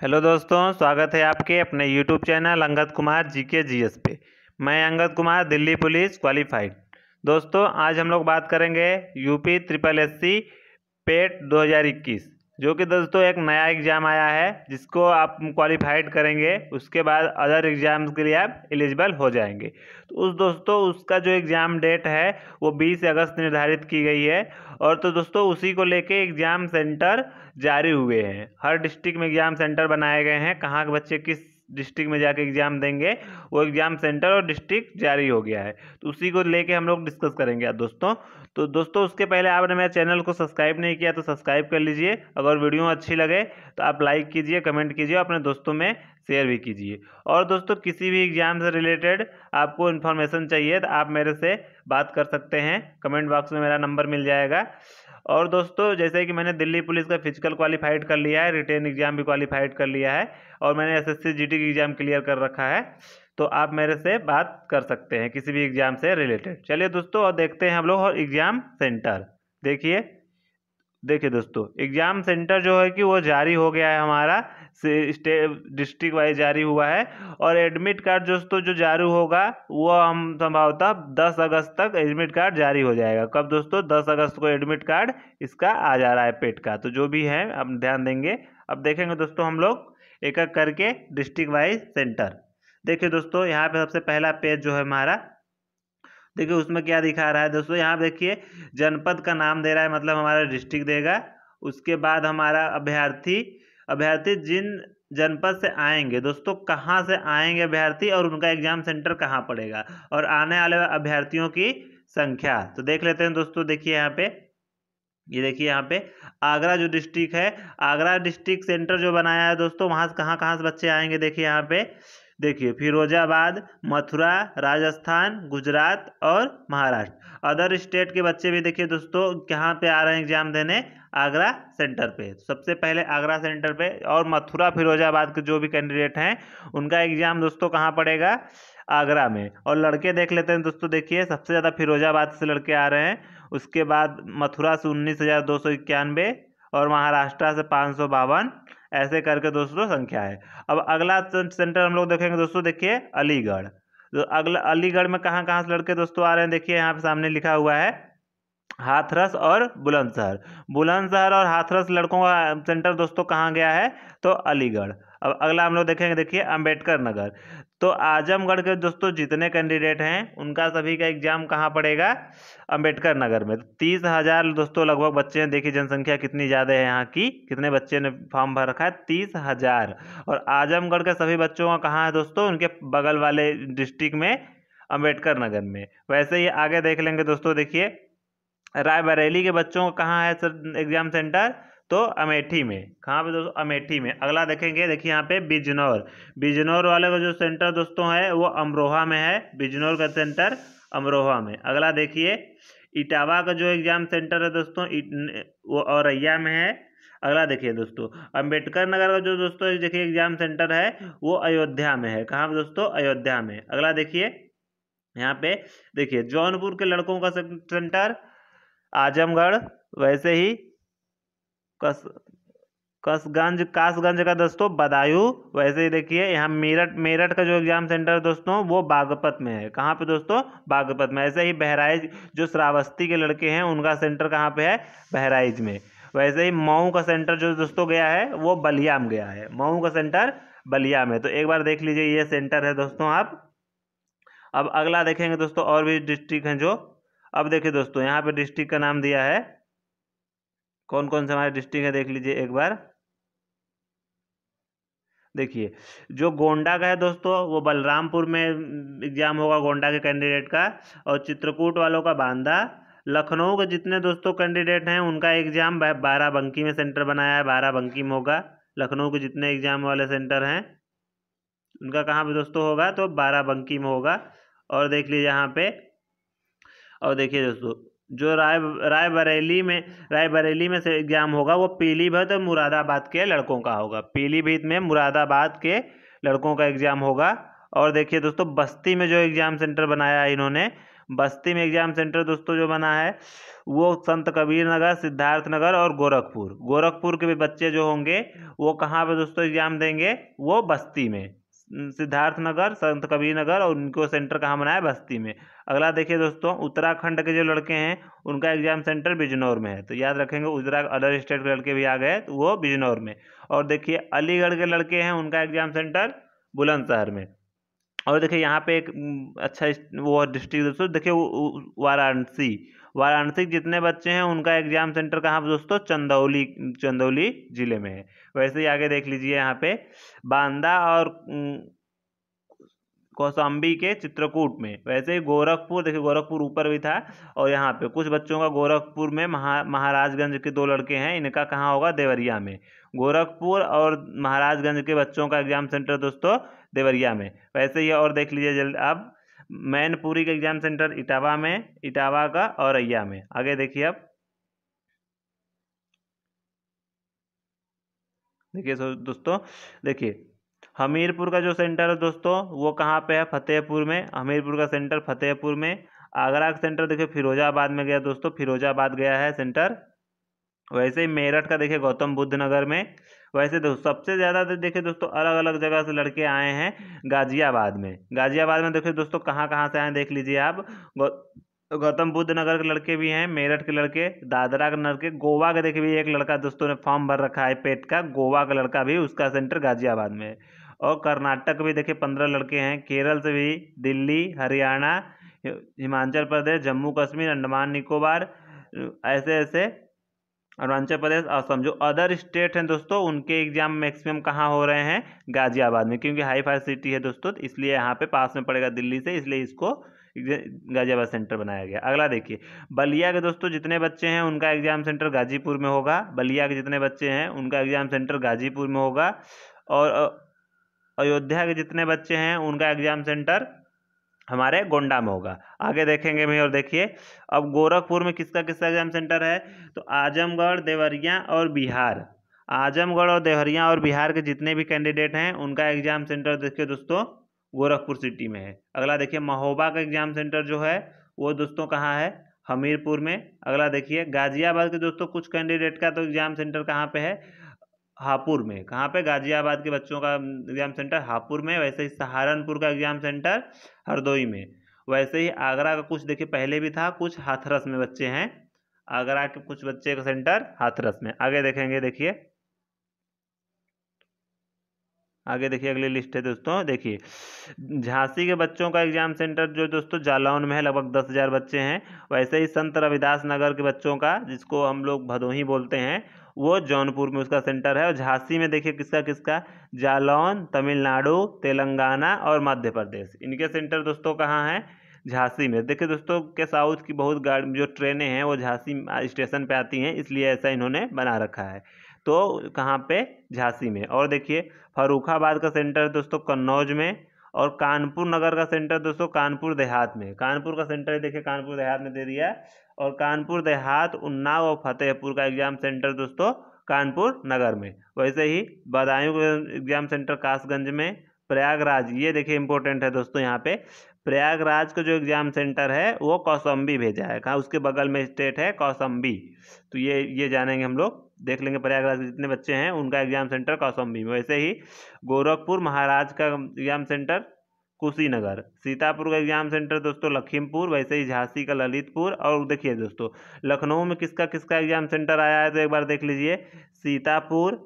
hello दोस्तों स्वागत है आपके अपने YouTube channel Angad Kumar G K G S पे मैं अंगद कुमार दिल्ली पुलिस क्वालिफाइड दोस्तों आज हम लोग बात करेंगे UP triple S C PET 2021 जो कि दोस्तों एक नया एग्ज़ाम आया है जिसको आप क्वालिफाइड करेंगे उसके बाद अदर एग्ज़ाम्स के लिए आप एलिजिबल हो जाएंगे तो उस दोस्तों उसका जो एग्ज़ाम डेट है वो 20 अगस्त निर्धारित की गई है और तो दोस्तों उसी को लेके एग्ज़ाम सेंटर जारी हुए हैं हर डिस्ट्रिक्ट में एग्ज़ाम सेंटर बनाए गए हैं कहाँ के बच्चे किस डिस्ट्रिक्ट में जाके एग्ज़ाम देंगे वो एग्ज़ाम सेंटर और डिस्ट्रिक्ट जारी हो गया है तो उसी को लेके हम लोग डिस्कस करेंगे आप दोस्तों तो दोस्तों उसके पहले आपने मेरे चैनल को सब्सक्राइब नहीं किया तो सब्सक्राइब कर लीजिए अगर वीडियो अच्छी लगे तो आप लाइक कीजिए कमेंट कीजिए अपने दोस्तों में शेयर भी कीजिए और दोस्तों किसी भी एग्ज़ाम से रिलेटेड आपको इन्फॉर्मेशन चाहिए तो आप मेरे से बात कर सकते हैं कमेंट बॉक्स में मेरा नंबर मिल जाएगा और दोस्तों जैसे कि मैंने दिल्ली पुलिस का फिजिकल क्वालिफाइड कर लिया है रिटेन एग्ज़ाम भी क्वालिफाइड कर लिया है और मैंने एस एस जीटी की एग्ज़ाम क्लियर कर रखा है तो आप मेरे से बात कर सकते हैं किसी भी एग्ज़ाम से रिलेटेड चलिए दोस्तों और देखते हैं हम लोग और एग्ज़ाम सेंटर देखिए देखिए दोस्तों एग्ज़ाम सेंटर जो है कि वो जारी हो गया है हमारा डिस्ट्रिक्ट वाइज जारी हुआ है और एडमिट कार्ड दोस्तों जो जारी होगा वो हम संभवतः 10 अगस्त तक एडमिट कार्ड जारी हो जाएगा कब दोस्तों 10 अगस्त को एडमिट कार्ड इसका आ जा रहा है पेट का तो जो भी है अब ध्यान देंगे अब देखेंगे दोस्तों हम लोग एक एक करके डिस्ट्रिक्ट वाइज सेंटर देखिए दोस्तों यहाँ पे सबसे पहला पेज जो है हमारा देखिए उसमें क्या दिखा रहा है दोस्तों यहाँ देखिए जनपद का नाम दे रहा है मतलब हमारा डिस्ट्रिक्ट देगा उसके बाद हमारा अभ्यर्थी अभ्यर्थी जिन जनपद से आएंगे दोस्तों कहाँ से आएंगे अभ्यर्थी और उनका एग्जाम सेंटर कहाँ पड़ेगा और आने वाले अभ्यर्थियों की संख्या तो देख लेते हैं दोस्तों देखिए यहाँ पे ये देखिए यहाँ पे आगरा जो डिस्ट्रिक्ट है आगरा डिस्ट्रिक्ट सेंटर जो बनाया है दोस्तों वहाँ से कहाँ कहाँ से बच्चे आएंगे देखिए यहाँ पे देखिए फिरोजाबाद मथुरा राजस्थान गुजरात और महाराष्ट्र अदर स्टेट के बच्चे भी देखिए दोस्तों कहाँ पे आ रहे हैं एग्जाम देने आगरा सेंटर पे सबसे पहले आगरा सेंटर पे और मथुरा फिरोजाबाद के जो भी कैंडिडेट हैं उनका एग्ज़ाम दोस्तों कहाँ पड़ेगा आगरा में और लड़के देख लेते हैं दोस्तों देखिए सबसे ज़्यादा फिरोजाबाद से लड़के आ रहे हैं उसके बाद मथुरा से उन्नीस हज़ार दो सौ इक्यानवे और महाराष्ट्र से पाँच सौ बावन ऐसे करके दोस्तों संख्या है अब अगला सेंटर हम लोग देखेंगे दोस्तों देखिए अलीगढ़ तो अगला अलीगढ़ में कहाँ कहाँ से लड़के दोस्तों आ रहे हैं देखिए यहाँ पे सामने लिखा हुआ है हाथरस और बुलंदशहर बुलंदशहर और हाथरस लड़कों का सेंटर दोस्तों कहाँ गया है तो अलीगढ़ अब अगला हम लोग देखेंगे देखिए अंबेडकर नगर तो आजमगढ़ के दोस्तों जितने कैंडिडेट हैं उनका सभी का एग्जाम कहाँ पड़ेगा अंबेडकर नगर में तो तीस हज़ार दोस्तों लगभग बच्चे हैं देखिए जनसंख्या कितनी ज़्यादा है यहाँ की कितने बच्चे ने फॉर्म भर रखा है तीस हज़ार और आजमगढ़ के सभी बच्चों का कहाँ है दोस्तों उनके बगल वाले डिस्ट्रिक्ट में अम्बेडकर नगर में वैसे ही आगे देख लेंगे दोस्तों देखिए रायबरेली के बच्चों का कहाँ है सर एग्ज़ाम सेंटर तो अमेठी में कहाँ पे दोस्तों अमेठी में अगला देखेंगे देखिए यहाँ पे बिजनौर बिजनौर वाले का जो सेंटर दोस्तों है वो अमरोहा में है बिजनौर का सेंटर अमरोहा में अगला देखिए इटावा का जो एग्ज़ाम सेंटर है दोस्तों वो औरैया में है अगला देखिए दोस्तों अंबेडकर नगर का जो दोस्तों देखिए एग्ज़ाम सेंटर है वो अयोध्या में है कहाँ पर दोस्तों अयोध्या में अगला देखिए यहाँ पे देखिए जौनपुर के लड़कों का सेंटर आजमगढ़ वैसे ही कस कसगंज कासगंज का दोस्तों बदायूं वैसे ही देखिए यहाँ मेरठ मेरठ का जो एग्ज़ाम सेंटर है दोस्तों वो बागपत में है कहाँ पे दोस्तों बागपत में ऐसे ही बहराइच जो श्रावस्ती के लड़के हैं उनका सेंटर कहाँ पे है बहराइच में वैसे ही मऊ का सेंटर जो दोस्तों गया है वो बलिया में गया है मऊ का सेंटर बलिया में तो एक बार देख लीजिए ये सेंटर है दोस्तों आप अब अगला देखेंगे दोस्तों और भी डिस्ट्रिक्ट हैं जो अब देखिए दोस्तों यहाँ पे डिस्ट्रिक्ट का नाम दिया है कौन कौन से हमारे डिस्ट्रिक्ट है देख लीजिए एक बार देखिए जो गोंडा का है दोस्तों वो बलरामपुर में एग्जाम होगा गोंडा के कैंडिडेट का और चित्रकूट वालों का बांदा लखनऊ के जितने दोस्तों कैंडिडेट हैं उनका एग्जाम बाराबंकी में सेंटर बनाया है बाराबंकी में होगा लखनऊ के जितने एग्जाम वाले सेंटर हैं उनका कहाँ पे दोस्तों होगा तो बाराबंकी में होगा और देख लीजिए यहाँ पे और देखिए दोस्तों जो राय रायबरेली में रायबरेली में से एग्ज़ाम होगा वो पीलीभीत और मुरादाबाद के लड़कों का होगा पीलीभीत में मुरादाबाद के लड़कों का एग्ज़ाम होगा और देखिए दोस्तों बस्ती में जो एग्ज़ाम सेंटर बनाया है इन्होंने बस्ती में एग्ज़ाम सेंटर दोस्तों जो बना है वो संत कबीर नगर सिद्धार्थ नगर और गोरखपुर गोरखपुर के भी बच्चे जो होंगे वो कहाँ पे दोस्तों एग्ज़ाम देंगे वो बस्ती में सिद्धार्थ नगर संत कबीर नगर और उनको सेंटर कहाँ बनाया बस्ती में अगला देखिए दोस्तों उत्तराखंड के जो लड़के हैं उनका एग्जाम सेंटर बिजनौर में है तो याद रखेंगे उजरा अदर स्टेट के लड़के भी आ गए तो वो बिजनौर में और देखिए अलीगढ़ के लड़के हैं उनका एग्जाम सेंटर बुलंदशहर में और देखिए यहाँ पे एक हम्म, अच्छा वो डिस्ट्रिक्ट दोस्तों देखिए वाराणसी वाराणसी जितने बच्चे हैं उनका एग्जाम सेंटर कहाँ पर दोस्तों चंदौली चंदौली जिले में है वैसे ही आगे देख लीजिए यहाँ पे बांदा और कौसम्बी के चित्रकूट में वैसे ही गोरखपुर देखिए गोरखपुर ऊपर भी था और यहाँ पे कुछ बच्चों का गोरखपुर में महा महाराजगंज के दो लड़के हैं इनका कहाँ होगा देवरिया में गोरखपुर और महाराजगंज के बच्चों का एग्जाम सेंटर दोस्तों देवरिया में वैसे ही और देख लीजिए जल्द आप मैनपुरी का एग्ज़ाम सेंटर इटावा में इटावा का औरैया में आगे देखिए अब देखिए दोस्तों देखिए हमीरपुर का जो सेंटर है दोस्तों वो कहाँ पे है फतेहपुर में हमीरपुर का सेंटर फतेहपुर में आगरा का सेंटर देखिए फिरोजाबाद में गया दोस्तों फिरोजाबाद गया है सेंटर वैसे ही मेरठ का देखिए गौतम बुद्ध नगर में वैसे तो सबसे ज़्यादा तो देखिए दोस्तों अलग अलग जगह से लड़के आए हैं गाज़ियाबाद में गाज़ियाबाद में देखिए दोस्तों कहाँ कहाँ से आए देख लीजिए आप गौतम बुद्ध नगर के लड़के भी हैं मेरठ के लड़के दादरा के लड़के गोवा के देखे भी एक लड़का दोस्तों ने फॉर्म भर रखा है पेट का गोवा का लड़का भी उसका सेंटर गाजियाबाद में और कर्नाटक भी देखे पंद्रह लड़के हैं केरल से भी दिल्ली हरियाणा हिमाचल प्रदेश जम्मू कश्मीर अंडमान निकोबार ऐसे ऐसे अरुणाचल प्रदेश असम जो अदर स्टेट हैं दोस्तों उनके एग्जाम मैक्सिमम कहाँ हो रहे हैं गाजियाबाद में क्योंकि हाई फाई सिटी है दोस्तों तो इसलिए यहाँ पे पास में पड़ेगा दिल्ली से इसलिए इसको गाजियाबाद सेंटर बनाया गया अगला देखिए बलिया के दोस्तों जितने बच्चे हैं उनका एग्जाम सेंटर गाजीपुर में होगा बलिया के जितने बच्चे हैं उनका एग्जाम सेंटर गाजीपुर में होगा और अयोध्या के जितने बच्चे हैं उनका एग्जाम सेंटर हमारे गोंडा में होगा आगे देखेंगे भाई और देखिए अब गोरखपुर में किसका किसका एग्जाम सेंटर है तो आजमगढ़ देवरिया और बिहार आजमगढ़ और देवरिया और बिहार के जितने भी कैंडिडेट हैं उनका एग्जाम सेंटर देखिए दोस्तों गोरखपुर सिटी में है अगला देखिए महोबा का एग्जाम सेंटर जो है वो दोस्तों कहाँ है हमीरपुर में अगला देखिए गाजियाबाद के दोस्तों कुछ कैंडिडेट का तो एग्जाम सेंटर कहाँ पे है हापुड़ में कहाँ पे गाज़ियाबाद के बच्चों का एग्ज़ाम सेंटर हापुड़ में वैसे ही सहारनपुर का एग्ज़ाम सेंटर हरदोई में वैसे ही आगरा का कुछ देखिए पहले भी था कुछ हाथरस में बच्चे हैं आगरा के कुछ बच्चे का सेंटर हाथरस में आगे देखेंगे देखिए आगे देखिए अगली लिस्ट है दोस्तों देखिए झांसी के बच्चों का एग्जाम सेंटर जो दोस्तों जालौन में है लगभग दस हज़ार बच्चे हैं वैसे ही संत रविदास नगर के बच्चों का जिसको हम लोग भदोही बोलते हैं वो जौनपुर में उसका सेंटर है और झांसी में देखिए किसका किसका जालौन तमिलनाडु तेलंगाना और मध्य प्रदेश इनके सेंटर दोस्तों कहाँ हैं झांसी में देखिए दोस्तों के साउथ की बहुत गाड़ी जो ट्रेनें हैं वो झांसी स्टेशन पे आती हैं इसलिए ऐसा इन्होंने बना रखा है तो कहाँ पे झांसी में और देखिए फरुखाबाद का सेंटर दोस्तों कन्नौज में और कानपुर नगर का सेंटर दोस्तों कानपुर देहात में कानपुर का सेंटर देखिए कानपुर देहात में दे दिया है और कानपुर देहात उन्नाव और फतेहपुर का एग्जाम सेंटर दोस्तों कानपुर नगर में वैसे ही बदायूं का एग्जाम सेंटर कासगंज में प्रयागराज ये देखिए इंपॉर्टेंट है दोस्तों यहाँ पे प्रयागराज का जो एग्ज़ाम सेंटर है वो कौसम्बी भेजा है कहाँ उसके बगल में स्टेट है कौसम्बी तो ये ये जानेंगे हम लोग देख लेंगे प्रयागराज के जितने बच्चे हैं उनका एग्ज़ाम सेंटर कौसम्बी में वैसे ही गोरखपुर महाराज का एग्ज़ाम सेंटर कुशीनगर सीतापुर का एग्ज़ाम सेंटर दोस्तों लखीमपुर वैसे ही झांसी का ललितपुर और देखिए दोस्तों लखनऊ में किसका किसका एग्ज़ाम सेंटर आया है तो एक बार देख लीजिए सीतापुर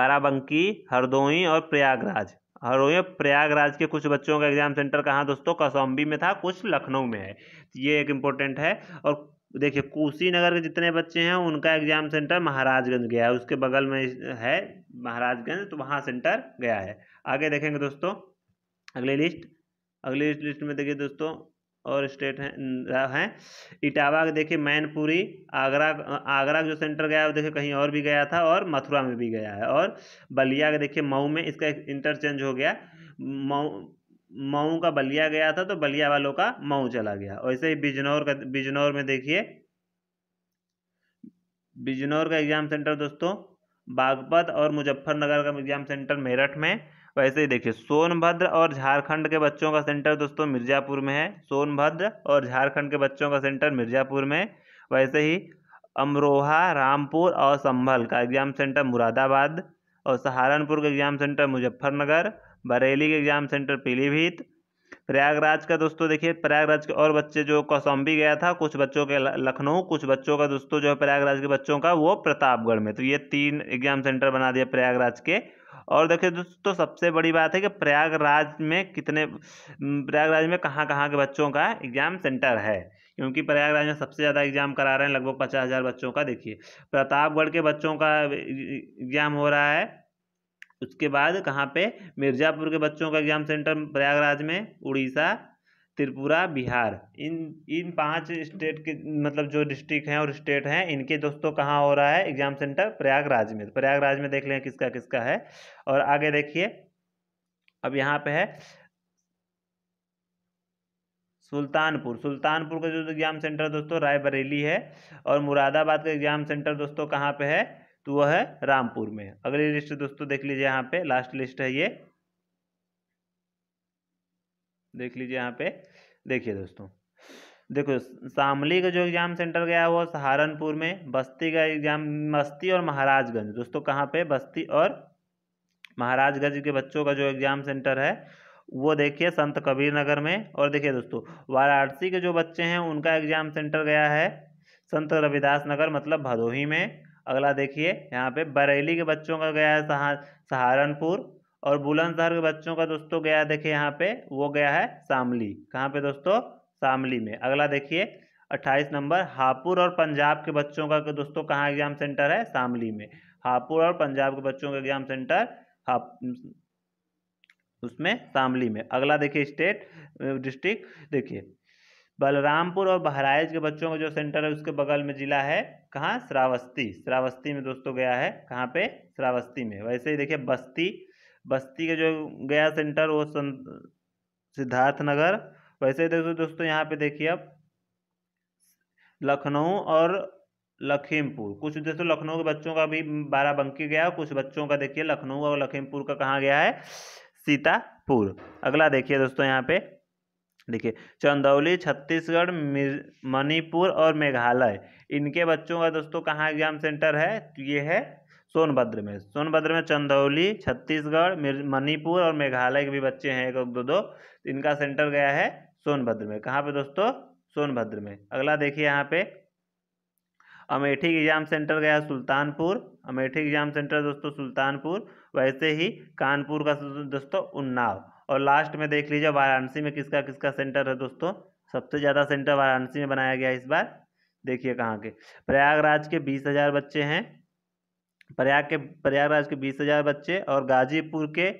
बाराबंकी हरदोई और प्रयागराज और ये प्रयागराज के कुछ बच्चों का एग्जाम सेंटर कहाँ दोस्तों कसौम्बी में था कुछ लखनऊ में है ये एक इम्पोर्टेंट है और देखिए कुशीनगर के जितने बच्चे हैं उनका एग्जाम सेंटर महाराजगंज गया है उसके बगल में है महाराजगंज तो वहाँ सेंटर गया है आगे देखेंगे दोस्तों अगली लिस्ट अगली लिस्ट में देखिए दोस्तों और स्टेट हैं हैं इटावा देखिए मैनपुरी आगरा आगरा जो सेंटर गया है वो देखिए कहीं और भी गया था और मथुरा में भी गया है और बलिया का देखिए मऊ में इसका इंटरचेंज हो गया मऊ मऊ का बलिया गया था तो बलिया वालों का मऊ चला गया वैसे ही बिजनौर का बिजनौर में देखिए बिजनौर का एग्ज़ाम सेंटर दोस्तों बागपत और मुजफ्फरनगर का एग्ज़ाम सेंटर मेरठ में वैसे तो ही देखिए सोनभद्र और झारखंड के बच्चों का सेंटर दोस्तों मिर्ज़ापुर में है सोनभद्र और झारखंड के बच्चों का सेंटर मिर्ज़ापुर में वैसे ही अमरोहा रामपुर और संभल का एग्ज़ाम सेंटर मुरादाबाद और सहारनपुर का एग्ज़ाम सेंटर मुजफ्फरनगर बरेली के एग्ज़ाम सेंटर पीलीभीत प्रयागराज का दोस्तों देखिए प्रयागराज के और बच्चे जो कौसम्बी गया था कुछ बच्चों के लखनऊ कुछ बच्चों का दोस्तों जो है प्रयागराज के बच्चों का वो प्रतापगढ़ में तो ये तीन एग्जाम सेंटर बना दिया प्रयागराज के और देखिए दोस्तों सबसे बड़ी बात है कि प्रयागराज में कितने प्रयागराज में कहाँ कहाँ के बच्चों का एग्ज़ाम सेंटर है क्योंकि प्रयागराज में सबसे ज़्यादा एग्ज़ाम करा रहे हैं लगभग पचास हज़ार बच्चों का देखिए प्रतापगढ़ के बच्चों का एग्ज़ाम हो रहा है उसके बाद कहाँ पे मिर्ज़ापुर के बच्चों का एग्ज़ाम सेंटर प्रयागराज में उड़ीसा त्रिपुरा बिहार इन इन पांच स्टेट के मतलब जो डिस्ट्रिक्ट हैं और स्टेट हैं इनके दोस्तों कहाँ हो रहा है एग्ज़ाम सेंटर प्रयागराज में तो प्रयागराज में देख लें किसका किसका है और आगे देखिए अब यहाँ पे है सुल्तानपुर सुल्तानपुर का जो एग्ज़ाम सेंटर दोस्तों रायबरेली है और मुरादाबाद का एग्ज़ाम सेंटर दोस्तों कहाँ पे है तो वह है रामपुर में अगली लिस्ट दोस्तों देख लीजिए यहाँ पे लास्ट लिस्ट है ये देख लीजिए यहाँ पे देखिए दोस्तों देखो शामली का जो एग्ज़ाम सेंटर गया वो सहारनपुर में बस्ती का एग्ज़ाम बस्ती और महाराजगंज दोस्तों कहाँ पे बस्ती और महाराजगंज के बच्चों का जो एग्ज़ाम सेंटर है वो देखिए संत कबीर नगर में और देखिए दोस्तों वाराणसी के जो बच्चे हैं उनका एग्ज़ाम सेंटर गया है संत रविदास नगर मतलब भदोही में अगला देखिए यहाँ पे बरेली के बच्चों का गया है सहारनपुर और बुलंदशहर के बच्चों का दोस्तों गया है देखिए यहाँ पे वो गया है शामली कहाँ पे दोस्तों शामली में अगला देखिए अट्ठाईस नंबर हापुड़ और पंजाब के बच्चों का दोस्तों कहाँ एग्जाम सेंटर है शामली में हापुड़ और पंजाब के बच्चों का एग्जाम सेंटर हाप उसमें शामली में अगला देखिए स्टेट डिस्ट्रिक्ट देखिए बलरामपुर और बहराइच के बच्चों का जो सेंटर है उसके बगल में जिला है कहाँ श्रावस्ती श्रावस्ती में दोस्तों गया है कहाँ पे श्रावस्ती में वैसे ही देखिए बस्ती बस्ती का जो गया सेंटर वो सिद्धार्थनगर वैसे ही देखो दोस्तों यहाँ पे देखिए अब लखनऊ और लखीमपुर कुछ दोस्तों लखनऊ के बच्चों का भी बाराबंकी गया कुछ बच्चों का देखिए लखनऊ और लखीमपुर का कहाँ गया है सीतापुर अगला देखिए दोस्तों यहाँ पे देखिए चंदौली छत्तीसगढ़ मणिपुर और मेघालय इनके बच्चों का दोस्तों कहाँ एग्जाम सेंटर है तो ये है सोनभद्र में सोनभद्र में चंदौली छत्तीसगढ़ मणिपुर और मेघालय के भी बच्चे हैं एक दो दो इनका सेंटर गया है सोनभद्र में कहाँ पे दोस्तों सोनभद्र में अगला देखिए यहाँ पे अमेठी एग्जाम सेंटर गया सुल्तानपुर अमेठी एग्जाम सेंटर दोस्तों सुल्तानपुर वैसे ही कानपुर का दोस्तों उन्नाव और लास्ट में देख लीजिए वाराणसी में किसका किसका सेंटर है दोस्तों सबसे ज़्यादा सेंटर वाराणसी में बनाया गया इस बार देखिए कहाँ के प्रयागराज के बीस हज़ार बच्चे हैं प्रयाग के प्रयागराज के बीस हज़ार बच्चे और गाजीपुर के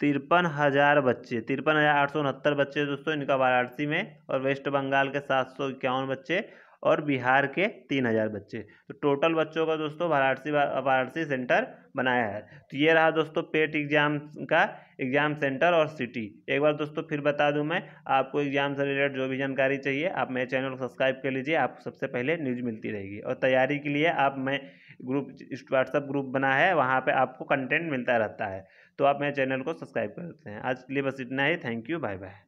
तिरपन हज़ार बच्चे तिरपन हज़ार आठ सौ उनहत्तर बच्चे दोस्तों इनका वाराणसी में और वेस्ट बंगाल के सात सौ इक्यावन बच्चे और बिहार के तीन हज़ार बच्चे तो टोटल बच्चों का दोस्तों वाराणसी वाराणसी सेंटर बनाया है तो ये रहा दोस्तों पेट एग्जाम का एग्ज़ाम सेंटर और सिटी एक बार दोस्तों फिर बता दूं मैं आपको एग्ज़ाम से रिलेटेड जो भी जानकारी चाहिए आप मेरे चैनल को सब्सक्राइब कर लीजिए आपको सबसे पहले न्यूज़ मिलती रहेगी और तैयारी के लिए आप मैं ग्रुप व्हाट्सअप ग्रुप बना है वहाँ पर आपको कंटेंट मिलता रहता है तो आप मेरे चैनल को सब्सक्राइब करते हैं आज के लिए बस इतना ही थैंक यू बाय बाय